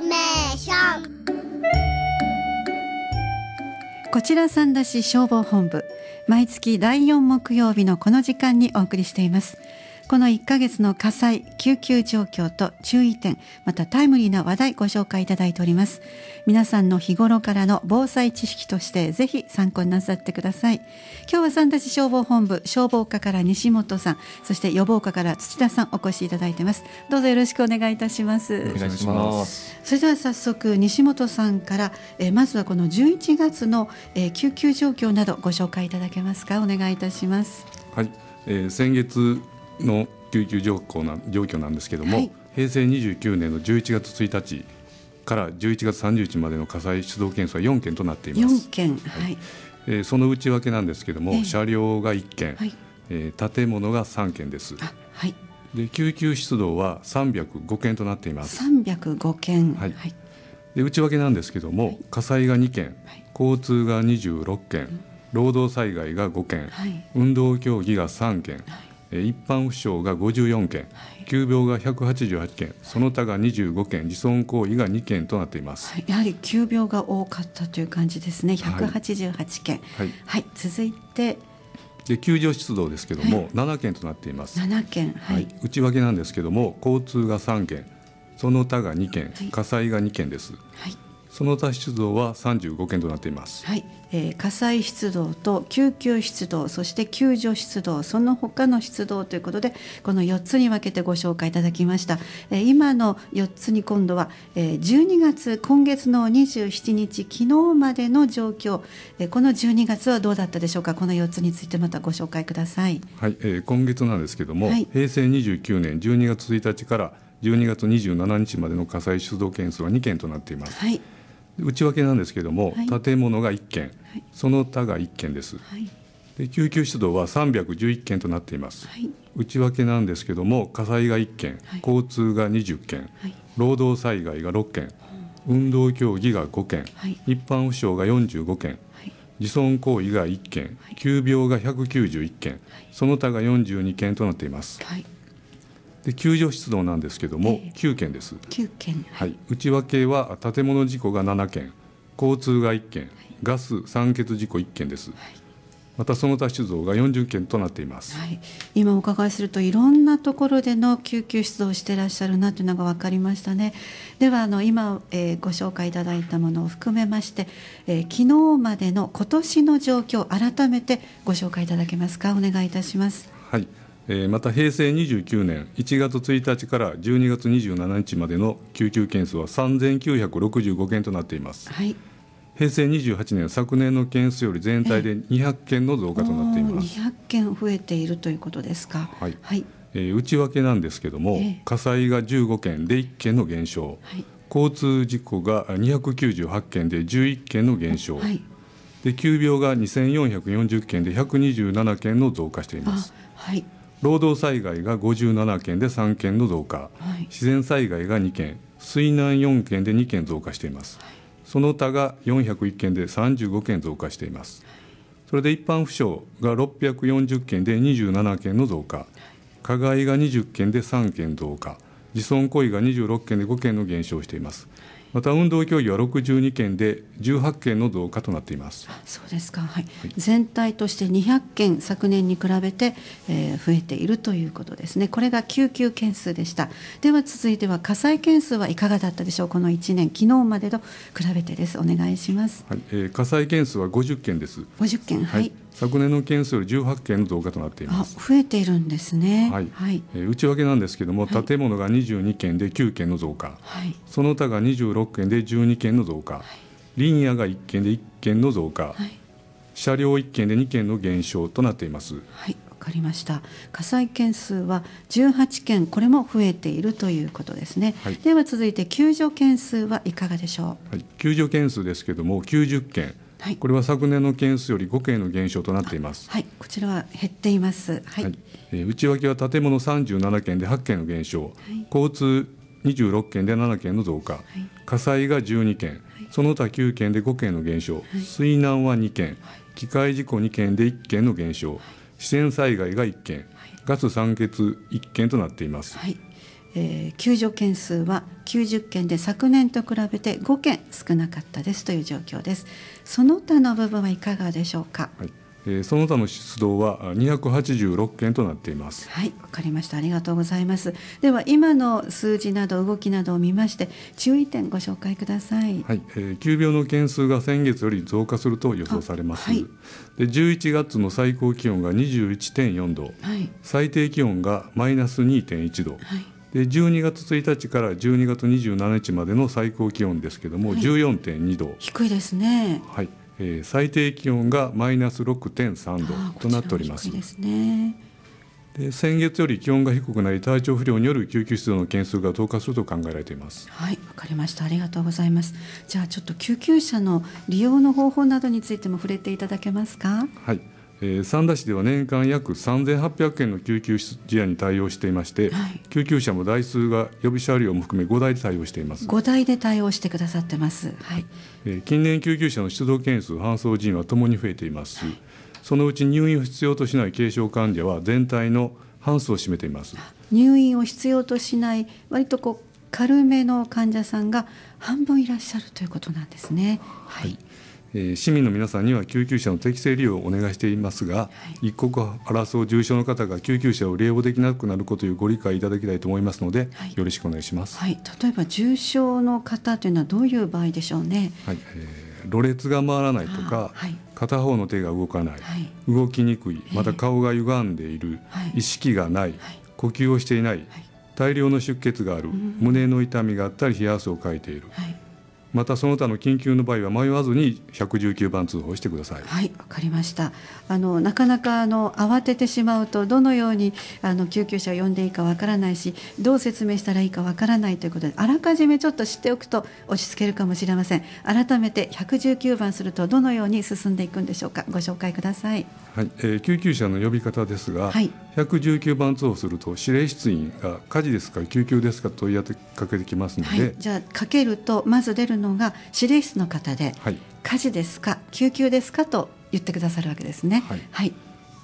メーションこちら三田市消防本部毎月第4木曜日のこの時間にお送りしていますこの1ヶ月の火災、救急状況と注意点、またタイムリーな話題ご紹介いただいております。皆さんの日頃からの防災知識としてぜひ参考になさってください。今日は三田市消防本部消防課から西本さん、そして予防課から土田さんお越しいただいてます。どうぞよろしくお願いいたします。お願いします。それでは早速西本さんから、えまずはこの11月の、えー、救急状況などご紹介いただけますかお願いいたします。はい、えー、先月の救急状況な状況なんですけれども、はい、平成29年の11月1日から11月30日までの火災出動件数は4件となっています。4件、はい、はい、えー、その内訳なんですけれども、えー、車両が1件、はい、えー、建物が3件です。はい。で救急出動は305件となっています。305件、はい。で内訳なんですけども、火災が2件、交通が26件、労働災害が5件、運動競技が3件。はい一般負傷が54件、急病が188件、その他が25件、自損行為が2件となっています、やはり急病が多かったという感じですね、188件。はい、はい、続いてで救助出動ですけれども、はい、7件となっています7件、はい、内訳なんですけれども交通が3件その他が2件、火災が2件です、はい、その他出動は35件となっています、はいえー、火災出動と救急出動そして救助出動その他の出動ということでこの4つに分けてご紹介いただきました、えー、今の4つに今度は、えー、12月今月の27日昨日までの状況、えー、この12月はどうだったでしょうかこの4つについてまたご紹介ください、はいえー、今月なんですけども、はい、平成29年12月1日から12月27日までの火災出動件数は2件となっています。はい内訳なんですけれども、はい、建物が1件、はい、その他が1件です、はい、で救急出動は311件となっています、内訳なんですけれども火災が1件、交通が20件、労働災害が6件、運動競技が5件、一般負傷が45件、自損行為が1件、急病が191件、その他が42件となっています。で救助出動なんですけども、えー、9件です。9件、はい、内訳は建物事故が7件、交通が1件、はい、ガス酸欠事故1件です。はいまたその他出動が40件となっています、はい、今お伺いするといろんなところでの救急出動してらっしゃるなというのが分かりましたねではあの今、えー、ご紹介いただいたものを含めまして、えー、昨日までの今年の状況改めてご紹介いただけますかお願いいたしますはいまた平成29年1月1日から12月27日までの救急件数は3965件となっています、はい、平成28年昨年の件数より全体で200件の増加となっています、え200件増えているということですかはい、はいえ内訳なんですけども、火災が15件で1件の減少、はい、交通事故が298件で11件の減少、はいで急病が2440件で127件の増加しています。はい、労働災害が57件で3件の増加、はい、自然災害が2件水難4件で2件増加しています、はい、その他が401件で35件増加していますそれで一般負傷が640件で27件の増加加害が20件で3件増加自損行為が26件で5件の減少しています、また運動競技は六十二件で十八件の増加となっていますそうですか、はい、はい、全体として二百件昨年に比べて、えー、増えているということですねこれが救急件数でしたでは続いては火災件数はいかがだったでしょうこの一年昨日までと比べてですお願いします、はいえー、火災件数は五十件です五十件はい、はい昨年の件数より18件の増加となっています増えているんですね、はいはいえー、内訳なんですけれども、はい、建物が22件で9件の増加、はい、その他が26件で12件の増加、はい、林野が1件で1件の増加、車両1件で2件の減少となっています。はいかりました火災件数は18件これも増えているということですね、はい、では続いて救助件数はいかがでしょう、はい、救助件数ですけども90件はい、これは昨年の件数より5件の減少となっています。はい、こちらは減っています。はい、はい、えー、内訳は建物37件で8件の減少、交通26件で7件の増加、火災が12件、その他9件で5件の減少、水難は2件、機械事故2件で1件の減少、自然災害が1件、ガス酸欠1件となっています。はいえー、救助件数は90件で昨年と比べて5件少なかったですという状況です。その他の部分はいかがでしょうか。はいその他の出動は286件となっています。はい、わかりました。ありがとうございます。では今の数字など動きなどを見まして注意点ご紹介ください。はい、えー、急病の件数が先月より増加すると予想されます。はい、で11月の最高気温が21.4度、はい、最低気温がマイナス2.1度。はいで12月1日から12月27日までの最高気温ですけども、はい、14.2度低いですね、はいえー、最低気温がマイナス6.3度となっております。ですねで先月より気温が低くなり体調不良による救急出動の件数が増加すると考えられていますはいわかりましたありがとうございますじゃあちょっと救急車の利用の方法などについても触れていただけますかはいえ三田市では年間約3800件の救急事案に対応していまして、はい、救急車も台数が予備車両も含め5台で対応しています5台で対応してくださってます、はい、えー、近年救急車の出動件数搬送人員はともに増えています、はい、そのうち入院を必要としない軽症患者は全体の半数を占めています入院を必要としない割とこう軽めの患者さんが半分いらっしゃるということなんですね。はい、市民の皆さんには救急車の適正利用をお願いしていますが、はい、一刻を争う重症の方が救急車を利用できなくなることをご理解いただきたいと思いますので、はい、よろしくお願いします、はい、例えば重症の方というのはどういう場合でしょうね。はいえー、ろれつが回らないとか、はい、片方の手が動かない、動きにくいまた顔が歪んでいる、意識がない、呼吸をしていない、大量の出血がある、胸の痛みがあったり冷や汗をかいている。またその他の緊急の場合は迷わずに119番通報してください。はい、わかりました。あのなかなかあの慌ててしまうとどのようにあの救急車を呼んでいいかわからないし、どう説明したらいいかわからないということで、あらかじめちょっと知っておくと落ち着けるかもしれません。改めて119番するとどのように進んでいくんでしょうか。ご紹介ください。はい、えー、救急車の呼び方ですが、はい、119番通報すると指令室員が火事ですか救急ですかと問い合ってかけてきますので、はい、じゃあかけるとまず出るのが指令室の方で、はい、火事ですか救急ですかと言ってくださるわけですね。はい、はい、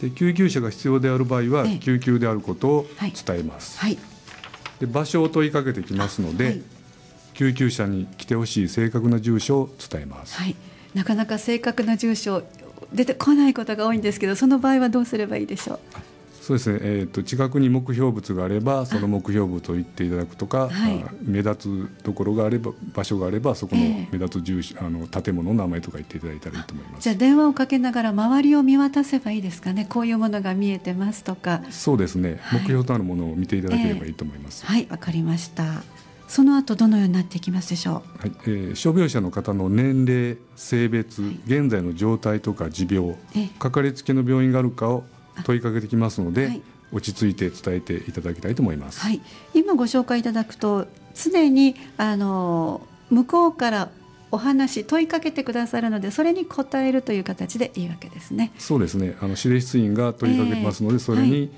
で救急車が必要である場合は、えー、救急であることを伝えます。はい、で場所を問いかけてきますので、救急車に来てほしい正確な住所を伝えます。はい、なかなか正確な住所出てこないことが多いんですけどその場合はどうすればいいでしょうそうですね、えーと、近くに目標物があればその目標物を言っていただくとか、はい、目立つところがあれば場所があればそこの目立つ住所、えー、あの建物の名前とか言っていただいたらいいと思いますじゃあ電話をかけながら周りを見渡せばいいですかねこういうものが見えてますとかそうですね、目標となるものを見ていただければいいと思います、えー、はいわ、かりましたその後どのようになっていきますでしょう、はいえー、傷病者の方の年齢性別、はい、現在の状態とか持病かかりつけの病院があるかを問いかけてきますので、はい、落ち着いて伝えていただきたいと思います、はい、今ご紹介いただくと常にあの向こうからお話問いかけてくださるのでそれに答えるという形でいいわけですね。そうですね。あの指令室員が問いかけますので、えー、それに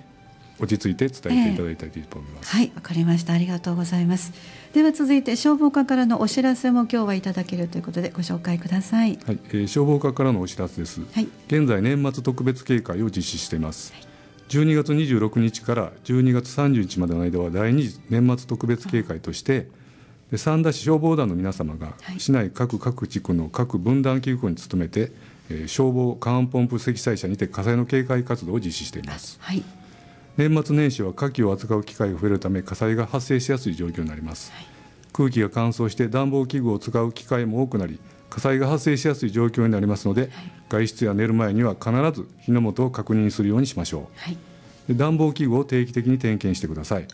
落ち着いて伝えていただいたいと思います、えー、はいわかりましたありがとうございますでは続いて消防課からのお知らせも今日はいただけるということでご紹介くださいはい、えー、消防課からのお知らせです、はい、現在年末特別警戒を実施しています、はい12月26日から12月30日までの間は第二次年末特別警戒として、で三田市消防団の皆様が市内各各地区の各分団機構に努めて、えー、消防カーンポンプ積載車にて火災の警戒活動を実施しています。はい年末年始は火器を扱う機会が増えるため火災が発生しやすい状況になります、はい、空気が乾燥して暖房器具を使う機会も多くなり火災が発生しやすい状況になりますので、はい、外出や寝る前には必ず火の元を確認するようにしましょう、はい、で暖房器具を定期的に点検してください、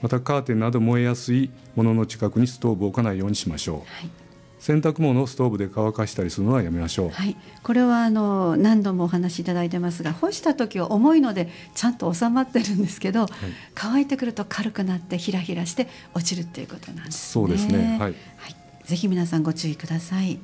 またカーテンなど燃えやすいものの近くにストーブを置かないようにしましょう、洗濯物をストーブで乾かしたりするのはやめましょう、はい、これはあの何度もお話しいただいてますが干した時は重いのでちゃんと収まってるんですけど、はい、乾いてくると軽くなってひらひらして落ちるっていうことなんです、ね、そうですね、はい、はい、ぜひ皆さんご注意ください。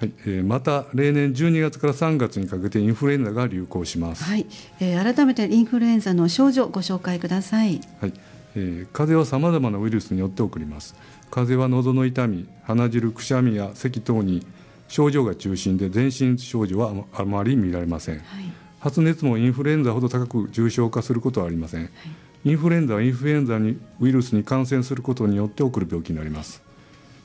はいえまた例年12月から3月にかけてインフルエンザが流行します、はいえ改めてインフルエンザの症状ご紹介ください、はいえー、風邪はさまざまなウイルスによって起こります風邪は喉の痛み鼻汁くしゃみや咳等に症状が中心で全身症状はあまり見られません、はい、発熱もインフルエンザほど高く重症化することはありません、はい、インフルエンザはインフルエンザにウイルスに感染することによって起こる病気になります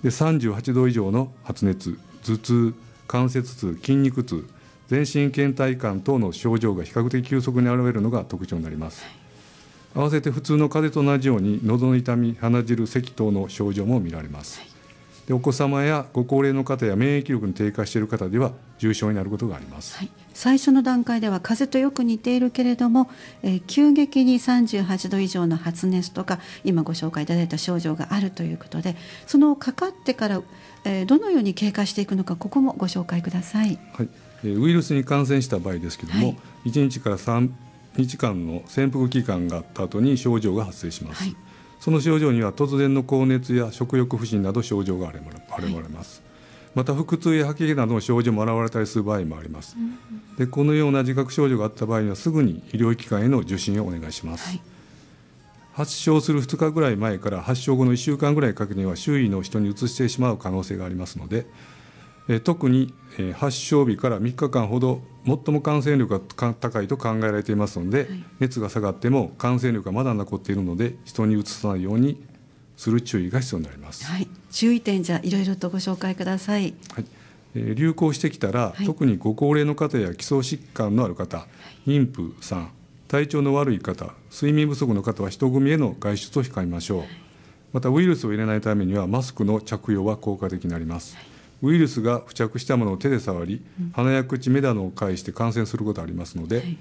で38度以上の発熱頭痛関節痛筋肉痛全身倦怠感等の症状が比較的急速に現れるのが特徴になります、はい合わせて普通の風邪と同じように喉の痛み鼻汁咳等の症状も見られます、はい、でお子様やご高齢の方や免疫力の低下している方では重症になることがあります、はい、最初の段階では風邪とよく似ているけれども、えー、急激に38度以上の発熱とか今ご紹介いただいた症状があるということでそのかかってから、えー、どのように経過していくのかここもご紹介ください、はいウイルスに感染した場合ですけれども、はい、1日から 3, 2時間の潜伏期間があった後に症状が発生します、はい、その症状には突然の高熱や食欲不振など症状が現れます、はい、また腹痛や吐き気などの症状も現れたりする場合もあります、うん、でこのような自覚症状があった場合にはすぐに医療機関への受診をお願いします、はい発症する2日ぐらい前から発症後の1週間ぐらいかけには周囲の人にうつしてしまう可能性がありますので特に発症日から3日間ほど最も感染力が高いと考えられていますので、はい、熱が下がっても感染力がまだ残っているので人にうつさないようにする注意が必要になります、はい、注意点じゃいろいろとご紹介ください、はいえ流行してきたら、はい、特にご高齢の方や基礎疾患のある方、妊婦さん体調の悪い方睡眠不足の方は人混みへの外出を控えましょう、またウイルスを入れないためにはマスクの着用は効果的になります、ウイルスが付着したものを手で触り、鼻や口目などを介して感染することありますので、はい、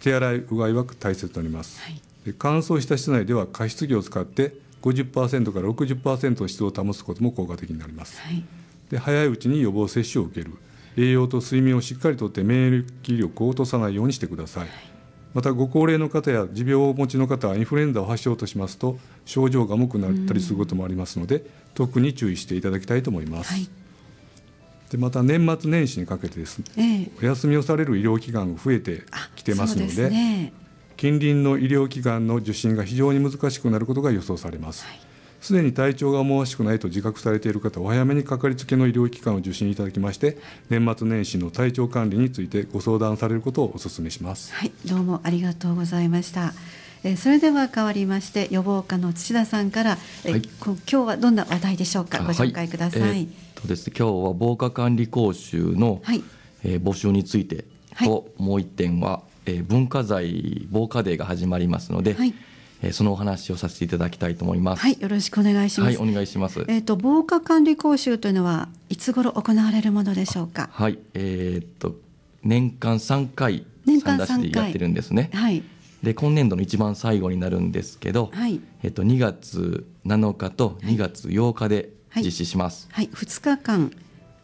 手洗いうがいは大切となります、はい、で乾燥した室内では加湿器を使って50%から60%の湿度を保つことも効果的になります、はい、で早いうちに予防接種を受ける栄養と睡眠をしっかりとって免疫力を落とさないようにしてください、またご高齢の方や持病をお持ちの方はインフルエンザを発症としますと症状が重くなったりすることもありますので、特に注意していただきたいと思います。はいでまた年末年始にかけてです、ね、お休みをされる医療機関が増えてきてますので、ね、近隣の医療機関の受診が非常に難しくなることが予想されます。す、はい、で、に体調が思わしくないと自覚されている方は、お早めにかかりつけの医療機関を受診いただきまして、年末年始の体調管理についてご相談されることをお勧めします。はい、どうもありがとうございました。えそれでは変わりまして予防科の土田さんから、え、はい、今日はどんな話題でしょうかご紹介ください、はいえーとですね、今日は防火管理講習の、はい、えー、募集についてと、はい、もう一点は、えー、文化財防火デーが始まりますので、はい、えー、そのお話をさせていただきたいと思います。はい、よろしくお願いします。はい、お願いします。えっ、と防火管理講習というのはいつ頃行われるものでしょうか。はい、えっ、と年間三回年間3回やってるんですね。はい。で今年度の一番最後になるんですけど、はいえっと、2月7日と2月8日で実施します。はい、はい、日間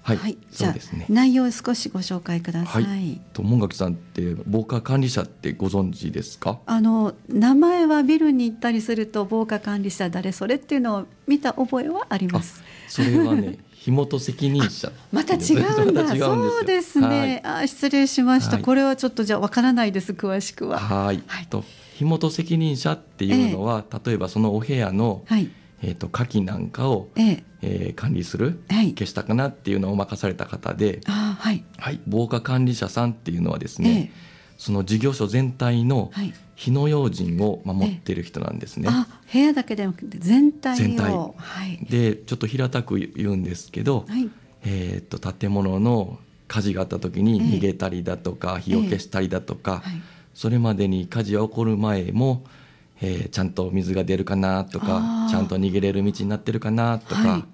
はい、はい、そうでね。内容を少しご紹介ください。はい、と門垣さんって防火管理者ってご存知ですか？あの名前はビルに行ったりすると防火管理者誰それっていうのを見た覚えはあります。それはね。火 元責任者また違うんだ うんそうですね、はい、あ失礼しました、はい、これはちょっとじゃわからないです詳しくははい、はい、と火元責任者っていうのは、ええ、例えばそのお部屋の、はいえーと、火器なんかを、えー、えー、管理する、はい、消したかなっていうのを任された方で、はい、はい、防火管理者さんっていうのはですね、えーその事業所全体の火の用心を守ってる人なんですね。は部屋だけでなくて全体全体、はい、でちょっと平たく言うんですけど、はい、えっと建物の火事があった時に逃げたりだとか、えー、火を消したりだとか、えー、それまでに火事が起こる前も、えーえー、ちゃんと水が出るかなとかちゃんと逃げれる道になってるかなとか、はい、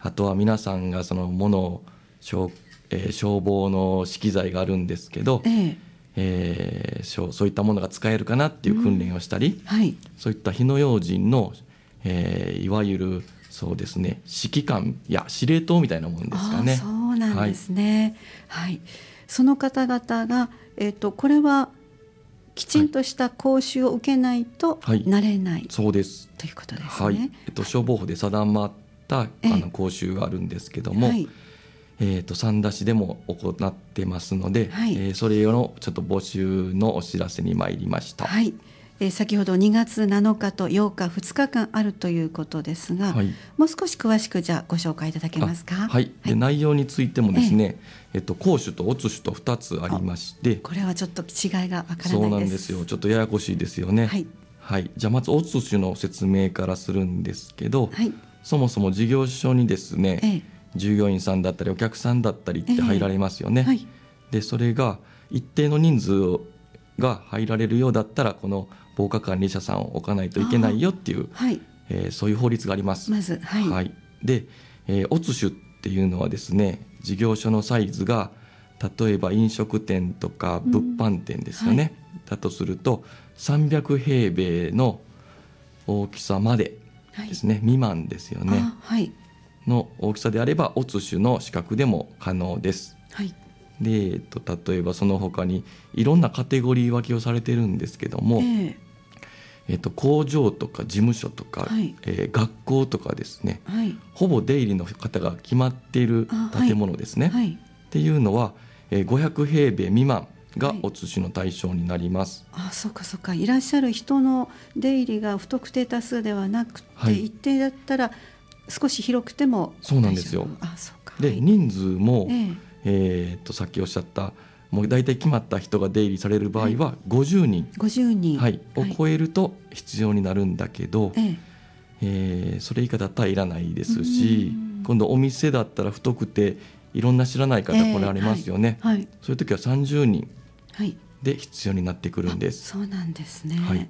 あとは皆さんがそのものを消,、えー、消防の資機材があるんですけど、えーえー、そういったものが使えるかなっていう訓練をしたり、うんはい、そういった火の用心の、えー、いわゆるそうですね指揮官や司令塔みたいなもんですかね。そうなんですね、はい、はい、その方々が、えーとこれはきちんとした講習を受けないとなれない、はい、そうですということですね。はい、えっと、消防法で定まったあの講習があるんですけども、えー、えーと、と三田市でも行ってますので、はい、えー、それのちょっと募集のお知らせに参りました。はい先ほど2月7日と8日2日間あるということですが、はい、もう少し詳しくじゃご紹介いただけますか。はい、はい、内容についてもですね、えっと、公主と乙主と2つありましてこれはちょっと違いが分からないですよちょっとややこしいですよね。はい、はい、じゃあまず乙主の説明からするんですけど、そもそも事業所にですね、ええ、従業員さんだったりお客さんだったりって入られますよね。え、でそれが一定の人数が入られるようだったらこの10日間利者さんを置かないといけないよっていう、はい、えー、そういう法律があります。まずはい、はい、で、えー、オツ種っていうのはですね事業所のサイズが例えば飲食店とか物販店ですよね、うんはい、だとすると300平米の大きさまでですね、はい、未満ですよね、はい、の大きさであればオツ種の資格でも可能です。はいでえっと、例えばその他にいろんなカテゴリー分けをされてるんですけども、えーえー、と工場とか事務所とか、はい、えー、学校とかですね、はい、ほぼ出入りの方が決まっている建物ですね、はい、っていうのは、えー、500平米未満がお通しの対象になります、あそうかそうかいらっしゃる人の出入りが不特定多数ではなくて、一定だったら少し広くてもそうなんですよあそうかで人数も、えー、えー、とさっきおっしゃったもう大体決まった人が出入りされる場合は50人,、50人はい、を超えると必要になるんだけど、ええそれ以下だったらいらないですし今度お店だったら太くていろんな知らない方来られますよね、はいそういう時は30人で必要になってくるんです。そうなんですね、はい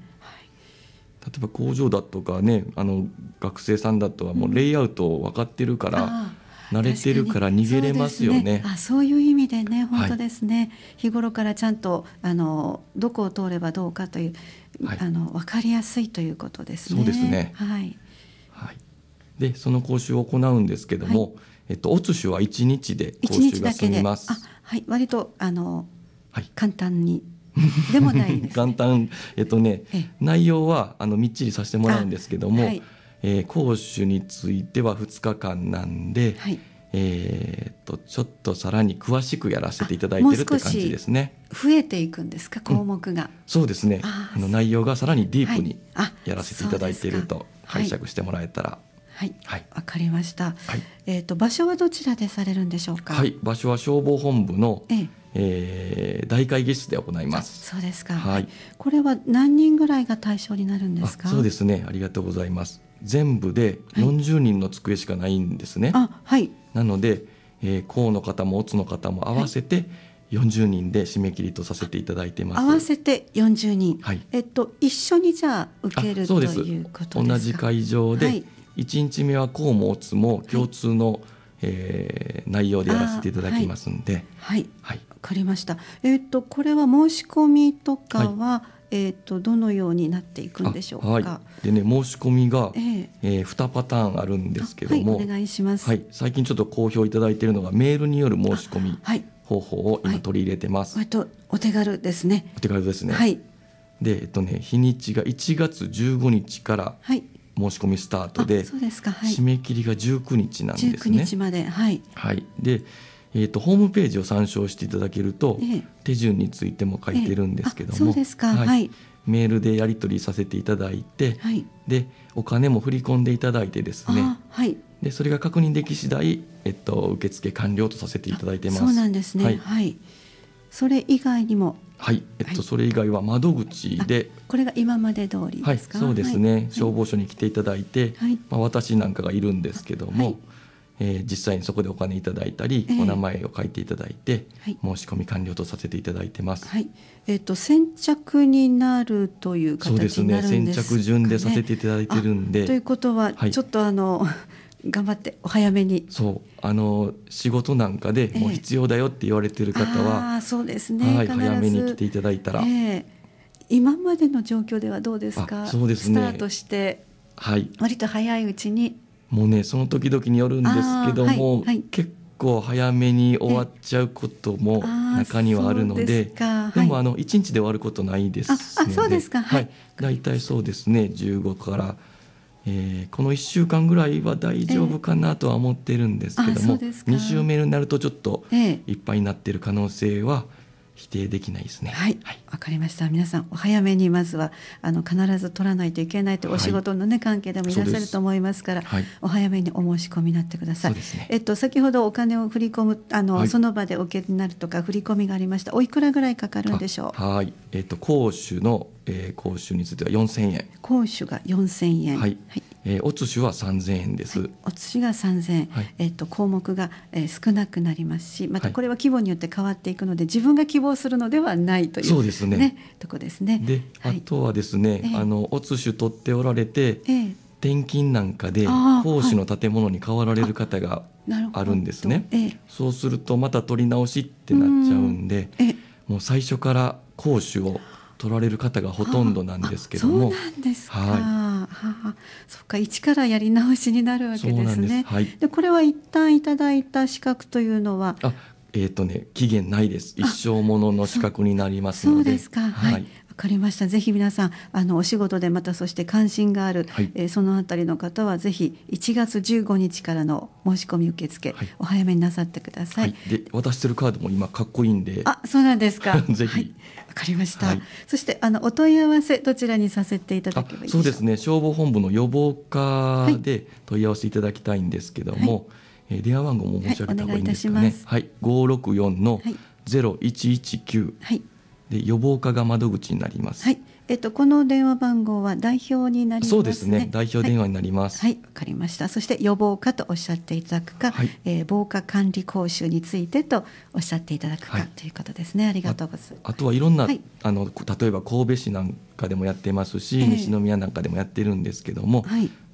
例えば工場だとかねあの学生さんだとはもうレイアウト分かってるから、慣れてるから逃げれますよね。あそういう意味でね本当ですね、はい、日頃からちゃんとあのどこを通ればどうかという、はい、あの分かりやすいということですね。そうですねはい、はい、でその講習を行うんですけども、えっと、お津は1日で講習が済みます。はい、割とあの、はい、簡単にでもないです、ね、簡単えっとね、内容はあのみっちりさせてもらうんですけども、はい、えー、講習については2日間なんで、はい、えー、とちょっとさらに詳しくやらせていただいてるって感じですね。増えていくんですか項目が、うん、そうですねあの内容がさらにディープにやらせていただいていると解釈してもらえたらはい、はい、わ、かりました。はい、えっ、ー、と場所はどちらでされるんでしょうか。はい、場所は消防本部の、えええー、大会議室で行います。そうですか。はい、これは何人ぐらいが対象になるんですか。そうですね。ありがとうございます。全部で40人の机しかないんですね。はい、なので、えー、甲の方も乙の方も合わせて40人で締め切りとさせていただいてます。合わせて40人。はい、えっと一緒にじゃあ受けるということ同じ会場で、は1日目は甲も乙も共通の、はい、えー、内容でやらせていただきますんで。はい。はい。わ、はい、かりました。えっとこれは申し込みとかは、はいえーと、どのようになっていくんでしょうか、はい、でね申し込みが、えー、えー、2パターンあるんですけども、はい、お願いします、はい、最近ちょっと好評いただいているのがメールによる申し込み方法を今取り入れてます、はい、割とお手軽ですねお手軽ですねはいでえっとね日にちが1月15日から申し込みスタートで,、そうですか、締め切りが19日なんですね19日まではい、はい、でえーと、ホームページを参照していただけると、えー、手順についても書いてるんですけども、えーはい、はい、メールでやり取りさせていただいて、はい、でお金も振り込んでいただいてですね、はい、でそれが確認でき次第、えっと、受付完了とさせていただいてます。そうなんですね、はい、はい、それ以外にもはい、えっと、それ以外は窓口で。これが今まで通りはい、そうですね、消防署に来ていただいて、はいまあ、私なんかがいるんですけども。えー、実際にそこでお金いただいたり、えー、お名前を書いていただいて、はい、申し込み完了とさせていただいてます。はい、えっ、ー、と先着になるという形になるんですか、ね、そうですね。先着順でさせていただいてるんで。ということは、はい、ちょっとあの。頑張ってお早めにそうあの仕事なんかでもう必要だよって言われてる方は、えー、そうですね、はい、早めに来ていただいたら、えー、今までの状況ではどうですかそうです、ね、スタートして、はい、割と早いうちにもうねその時々によるんですけども、はいはい、結構早めに終わっちゃうことも中にはあるのでではい、もあの1日で終わることないですのでそうですか、はい大体そうですね15から、えー、この1週間ぐらいは大丈夫かなとは思ってるんですけども、えー、2週目になるとちょっといっぱいになってる可能性は、えー否定できないですね。はい、わ、はい、かりました。皆さんお早めにまずはあの必ず取らないといけないとお仕事のね、はい、関係でもいらっしゃると思いますから、はい、お早めにお申し込みになってください。ね、えっと先ほどお金を振り込むあの、その場でお受けになるとか振り込みがありました。おいくらぐらいかかるんでしょう。はい、えっと講師のえー、講習については四千円講習が四千円はい、はいえー、お寿司は三千円です、はい、お寿司が三千円、はい、えっと、項目が、えー、少なくなりますしまたこれは規模によって変わっていくので、はい、自分が希望するのではないという、そうですねねとこですねで、あとはですね、えー、あのお寿司取っておられて、えー、転勤なんかで講師の建物に変わられる方があるんですね、えー、そうするとまた取り直しってなっちゃうんでもう最初から講師を取られる方がほとんどなんですけども、はい、あ、はそっか一からやり直しになるわけですね。で、はい、でこれは一旦いただいた資格というのは、あえっ、ー、とね期限ないです。一生ものの資格になりますので。そうですか。はい。はいかりました。ぜひ皆さんあのお仕事でまたそして関心がある、はい、えー、そのあたりの方はぜひ1月15日からの申し込み受付、はい、お早めになさってください。はい、で渡してるカードも今かっこいいんで。あそうなんですか。ぜひ。わ、かりました。そしてあのお問い合わせどちらにさせていただけばいいそうですね。消防本部の予防課で問い合わせいただきたいんですけども。え電話番号も申し上げた方がいいんですかね。はい、いはい、564の0119、はい、で予防課が窓口になります。はい。えっとこの電話番号は代表になります、ね、そうですね。代表電話になります。はい、わ、はい、かりました。そして予防課とおっしゃっていただくか、はい、えー、防火管理講習についてとおっしゃっていただくか、はい、ということですね。ありがとうございます。あとはいろんな、はい、あの例えば神戸市なんかでもやってますし、えー、西宮なんかでもやってるんですけども、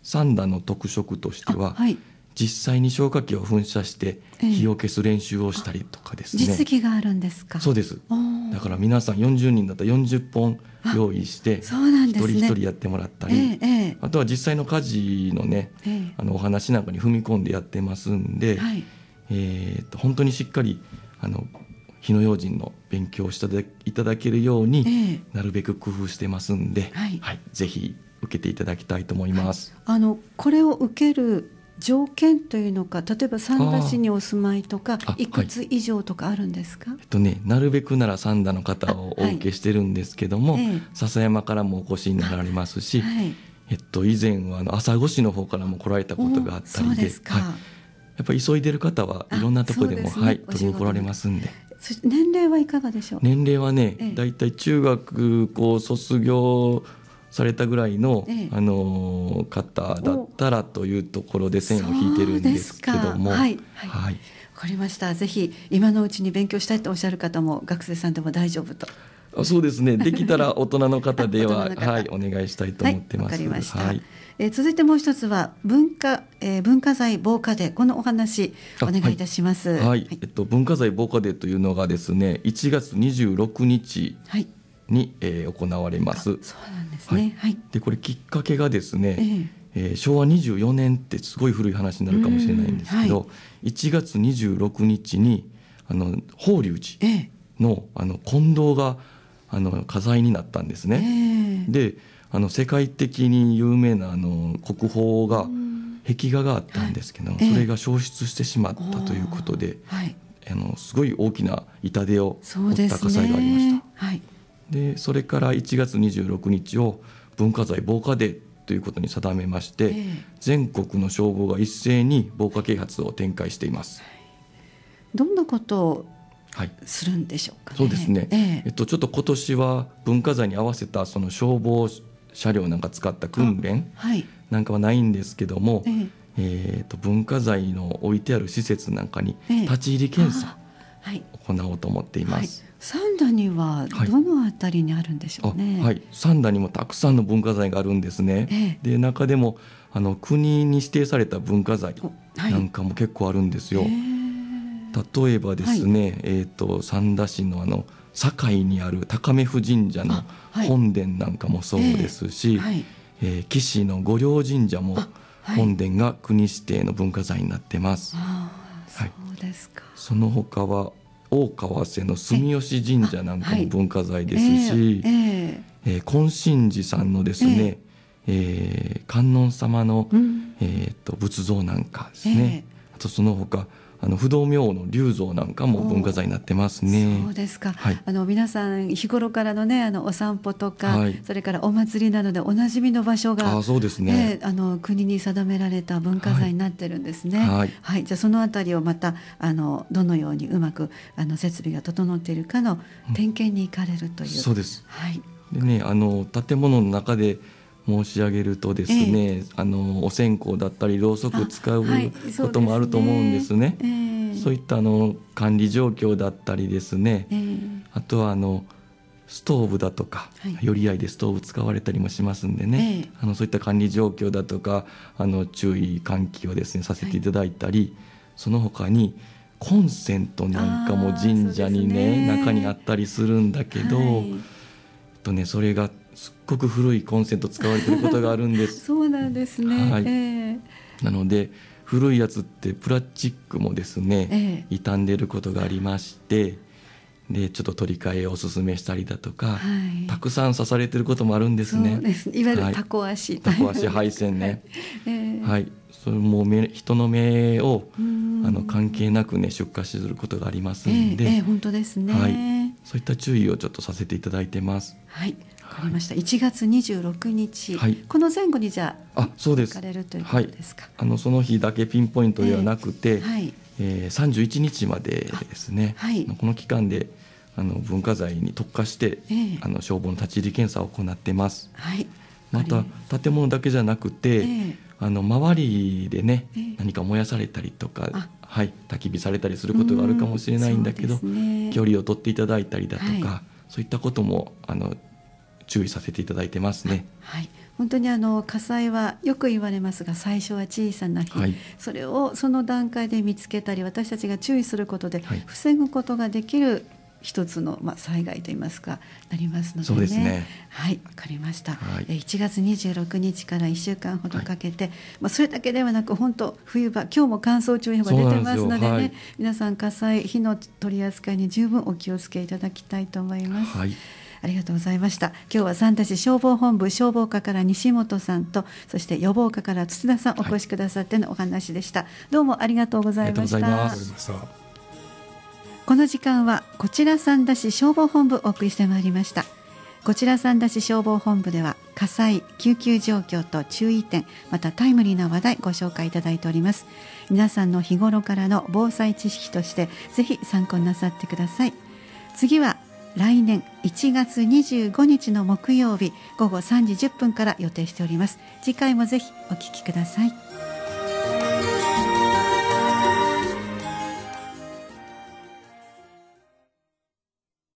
三、は、段、い、の特色としては。はい実際に消火器を噴射して火を消す練習をしたりとかですね、えー、実技があるんですかそうですだから皆さん40人だったら40本用意して一人一人やってもらったり、あとは実際の家事のね、あのお話なんかに踏み込んでやってますんで、はい、えー、と本当にしっかりあの火の用心の勉強をしていただけるように、なるべく工夫してますんで、はい、はい、ぜひ受けていただきたいと思います。はい、あのこれを受ける条件というのか例えば三田市にお住まいとかいくつ以上とかあるんですか、はい、えっとね、なるべくなら三田の方をお受けしてるんですけども、はい、笹山からもお越しになられますし、はい、えっと、以前は朝来市の方からも来られたことがあったりではい、やっぱり急いでる方はいろんなとこでも、ね、はい、取り来られますんで。年齢はいかがでしょう年齢はね、ええ、だいたい中学校卒業されたぐらいの、ええ、あの方だったらというところで線を引いてるんですけども。はい、はい、はかりました。ぜひ今のうちに勉強したいとおっしゃる方も学生さんでも大丈夫と。あそうですね。できたら大人の方でははいお願いしたいと思ってます。はい、かりました。はい、えー、続いてもう一つは文化、えー、文化財防火デーこのお話お願いいたします。はい、はい、えっと文化財防火デーというのがですね1月26日に、えー、行われます。そうなんですね。はい。でこれきっかけがですね、えー、えー、昭和24年ってすごい古い話になるかもしれないんですけど、はい、1月26日にあの法隆寺の、えー、あの近藤があの火災になったんですね。えー、であの世界的に有名なあの国宝が、壁画があったんですけど、はい、それが消失してしまったということで、はい、あのすごい大きな痛手を負った火災がありました。ね、はいでそれから1月26日を文化財防火デーということに定めまして、えー、全国の消防が一斉に防火啓発を展開しています。どんなことをするんでしょうか、ねい、そうですね、ええっと、ちょっと今年は文化財に合わせたその消防車両なんか使った訓練なんかはないんですけども、えー、と文化財の置いてある施設なんかに立ち入り検査、行おうと思っています。はいはい、三田にはどのあたりにあるんでしょうね。はい、三田にもたくさんの文化財があるんですね。ええ、で中でもあの国に指定された文化財なんかも結構あるんですよ。えー、例えばですね、えっ、ー、と三田市のあの堺にある高目夫神社の本殿なんかもそうですし、え岸の御陵神社も本殿が国指定の文化財になってます。あはい、その他は大川瀬の住吉神社なんかも文化財ですし、え金真寺さんのですね、えー、観音様の、うん、えーと、仏像なんかですね、あとその他あの不動明王の龍像なんかも文化財になってますね。そうですか。はい、あの皆さん日頃からのねあのお散歩とか、はい、それからお祭りなどでおなじみの場所があそうですね、えあの国に定められた文化財になってるんですね。はい。はい、じゃそのあたりをまたあのどのようにうまくあの設備が整っているかの点検に行かれるという。うん、そうです。はい。でねあの建物の中で申し上げるとですね、えー、あのお線香だったりろうそく使うこともあると思うんですね。はい、そう、ね、いったあの管理状況だったりですね、えー、あとはあのストーブだとか、寄り合いでストーブ使われたりもしますんでね、えー、あのそういった管理状況だとかあの注意喚起をですねさせていただいたり、はい、その他にコンセントなんかも神社にね、ね、中にあったりするんだけど、はい、とねそれがすっごく古いコンセント使われてることがあるんです そうなんですね、はい、えー、なので古いやつってプラスチックもですね、えー、傷んでることがありましてでちょっと取り替えをおすすめしたりだとか、はい、たくさん刺されてることもあるんですね。すいわゆるタコ足、はい、タコ足配線ね。えー、はい、それも目人の目をあの関係なくね出荷することがありますんで、えーえー、本当ですね。はい。そういった注意をちょっとさせていただいてます。はい。わかりました。1月二十六日、はい、この前後にじゃあ、あそうです。行れるということですか。はい、あのその日だけピンポイントではなくて、えー、はい、ええー、十一日までですね。はい、この期間で。あの文化財に特化して、えー、あの消防の立ち入り検査を行ってます。はい。また建物だけじゃなくて、えー、あの周りでね、えー、何か燃やされたりとか、はい、焚き火されたりすることがあるかもしれないんだけど、ね、距離を取っていただいたりだとか、はい、そういったこともあの注意させていただいてますね。はい、本当にあの火災はよく言われますが最初は小さな火、はい、それをその段階で見つけたり私たちが注意することで防ぐことができる一つの、まあ、災害といいますかなりますので、ね、ですねはいわかりました、はい、1月26日から1週間ほどかけて、はい、まあ、それだけではなく本当冬場今日も乾燥注意報が出てますのでね、はい、皆さん火災火の取り扱いに十分お気をつけいただきたいと思います。はいありがとうございました。今日は三田市消防本部消防課から西本さんと、そして予防課から土田さんお越しくださってのお話でした。はい、どうもありがとうございました。この時間はこちら三田市消防本部お送りしてまいりましたこちら三田市消防本部では火災救急状況と注意点またタイムリーな話題ご紹介いただいております皆さんの日頃からの防災知識としてぜひ参考になさってください次は来年1月25日の木曜日午後3時10分から予定しております次回もぜひお聞きください